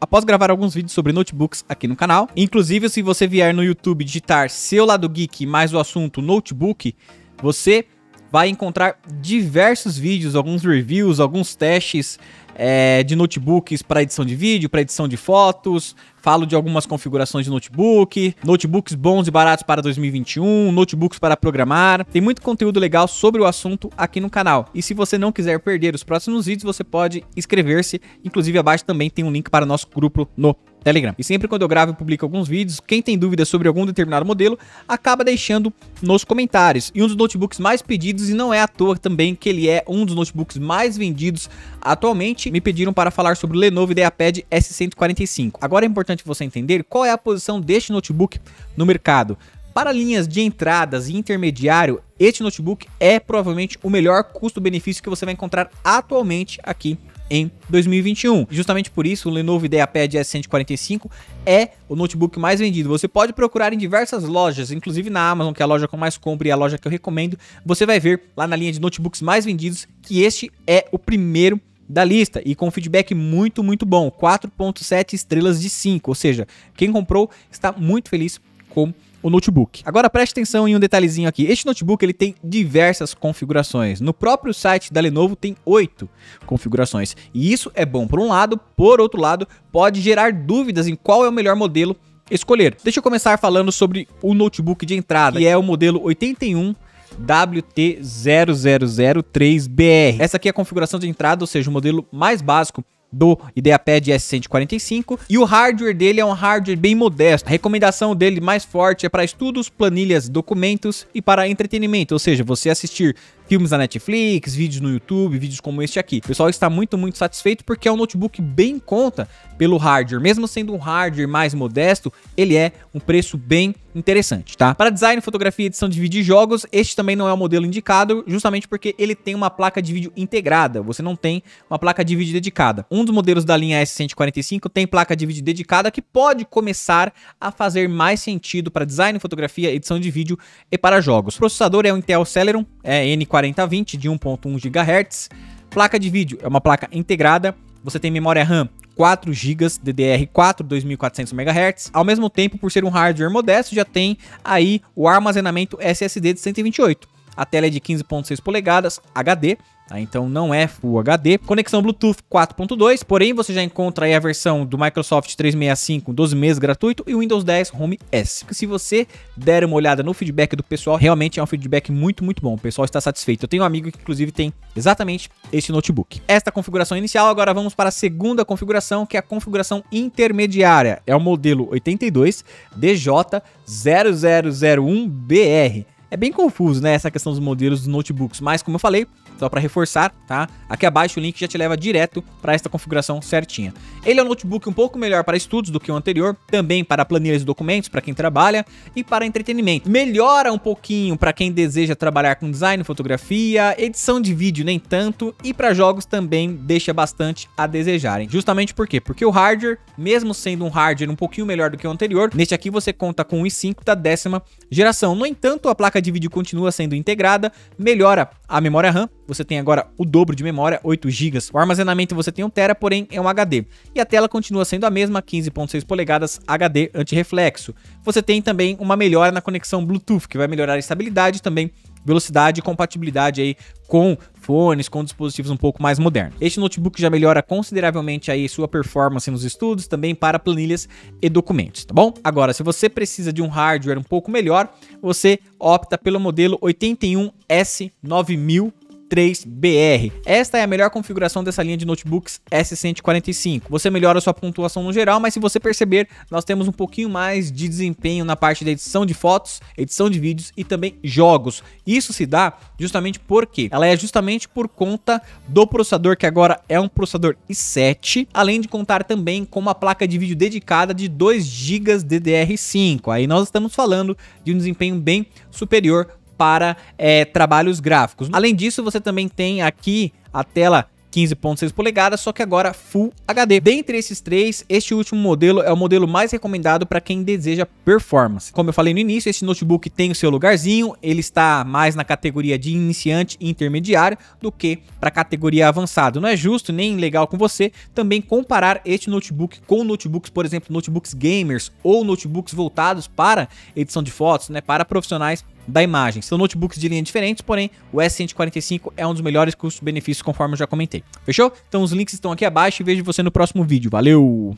após gravar alguns vídeos sobre notebooks aqui no canal. Inclusive, se você vier no YouTube digitar Seu Lado Geek mais o assunto notebook, você vai encontrar diversos vídeos, alguns reviews, alguns testes é, de notebooks para edição de vídeo, para edição de fotos. Falo de algumas configurações de notebook, notebooks bons e baratos para 2021, notebooks para programar. Tem muito conteúdo legal sobre o assunto aqui no canal. E se você não quiser perder os próximos vídeos, você pode inscrever-se. Inclusive, abaixo também tem um link para o nosso grupo no Telegram. E sempre quando eu gravo e publico alguns vídeos, quem tem dúvidas sobre algum determinado modelo acaba deixando nos comentários. E um dos notebooks mais pedidos, e não é à toa também que ele é um dos notebooks mais vendidos atualmente, me pediram para falar sobre o Lenovo IdeaPad S145. Agora é importante você entender qual é a posição deste notebook no mercado. Para linhas de entradas e intermediário, este notebook é provavelmente o melhor custo-benefício que você vai encontrar atualmente aqui em 2021. justamente por isso, o Lenovo IdeaPad S145 é o notebook mais vendido. Você pode procurar em diversas lojas, inclusive na Amazon, que é a loja que eu mais compro e a loja que eu recomendo. Você vai ver lá na linha de notebooks mais vendidos que este é o primeiro da lista e com feedback muito, muito bom, 4.7 estrelas de 5, ou seja, quem comprou está muito feliz com o notebook. Agora preste atenção em um detalhezinho aqui. Este notebook ele tem diversas configurações. No próprio site da Lenovo tem oito configurações. E isso é bom por um lado, por outro lado, pode gerar dúvidas em qual é o melhor modelo escolher. Deixa eu começar falando sobre o notebook de entrada, que é o modelo 81 wt 0003 br Essa aqui é a configuração de entrada, ou seja, o modelo mais básico do IdeaPad S145 e o hardware dele é um hardware bem modesto. A recomendação dele mais forte é para estudos, planilhas, documentos e para entretenimento, ou seja, você assistir filmes da Netflix, vídeos no YouTube, vídeos como este aqui. O pessoal está muito, muito satisfeito porque é um notebook bem conta pelo hardware. Mesmo sendo um hardware mais modesto, ele é um preço bem interessante, tá? Para design, fotografia e edição de vídeo e jogos, este também não é o modelo indicado, justamente porque ele tem uma placa de vídeo integrada, você não tem uma placa de vídeo dedicada. Um dos modelos da linha S145 tem placa de vídeo dedicada que pode começar a fazer mais sentido para design, fotografia, edição de vídeo e para jogos. O processador é o Intel Celeron é N4020 de 1.1 GHz. Placa de vídeo é uma placa integrada. Você tem memória RAM 4 GB DDR4 2400 MHz. Ao mesmo tempo, por ser um hardware modesto, já tem aí o armazenamento SSD de 128 a tela é de 15.6 polegadas, HD, Tá, então não é Full HD. Conexão Bluetooth 4.2, porém você já encontra aí a versão do Microsoft 365 12 meses gratuito e o Windows 10 Home S. Se você der uma olhada no feedback do pessoal, realmente é um feedback muito, muito bom. O pessoal está satisfeito. Eu tenho um amigo que inclusive tem exatamente esse notebook. Esta configuração inicial, agora vamos para a segunda configuração, que é a configuração intermediária. É o modelo 82 DJ0001BR. É bem confuso, né, essa questão dos modelos dos notebooks, mas como eu falei, só para reforçar, tá? Aqui abaixo o link já te leva direto para esta configuração certinha. Ele é um notebook um pouco melhor para estudos do que o anterior, também para planilhas e documentos para quem trabalha e para entretenimento. Melhora um pouquinho para quem deseja trabalhar com design, fotografia, edição de vídeo nem tanto e para jogos também deixa bastante a desejarem. Justamente por quê? Porque o hardware, mesmo sendo um hardware um pouquinho melhor do que o anterior, neste aqui você conta com o i5 da décima geração. No entanto, a placa placa de vídeo continua sendo integrada, melhora a memória RAM, você tem agora o dobro de memória, 8 GB. O armazenamento você tem 1 TB, porém é um HD. E a tela continua sendo a mesma, 15.6 polegadas HD anti-reflexo Você tem também uma melhora na conexão Bluetooth, que vai melhorar a estabilidade também velocidade e compatibilidade aí com smartphones, com dispositivos um pouco mais modernos. Este notebook já melhora consideravelmente aí sua performance nos estudos, também para planilhas e documentos, tá bom? Agora, se você precisa de um hardware um pouco melhor, você opta pelo modelo 81S9000 3BR. Esta é a melhor configuração dessa linha de notebooks S145. Você melhora sua pontuação no geral, mas se você perceber, nós temos um pouquinho mais de desempenho na parte da edição de fotos, edição de vídeos e também jogos. Isso se dá justamente porque ela é justamente por conta do processador que agora é um processador i7, além de contar também com uma placa de vídeo dedicada de 2 GB DDR5. Aí nós estamos falando de um desempenho bem superior para é, trabalhos gráficos. Além disso, você também tem aqui a tela 15.6 polegadas, só que agora Full HD. Dentre esses três, este último modelo é o modelo mais recomendado para quem deseja performance. Como eu falei no início, este notebook tem o seu lugarzinho, ele está mais na categoria de iniciante e intermediário do que para a categoria avançada. Não é justo nem legal com você também comparar este notebook com notebooks, por exemplo, notebooks gamers ou notebooks voltados para edição de fotos, né, para profissionais da imagem. São notebooks de linha diferentes, porém o S145 é um dos melhores custos-benefícios, conforme eu já comentei. Fechou? Então os links estão aqui abaixo e vejo você no próximo vídeo. Valeu!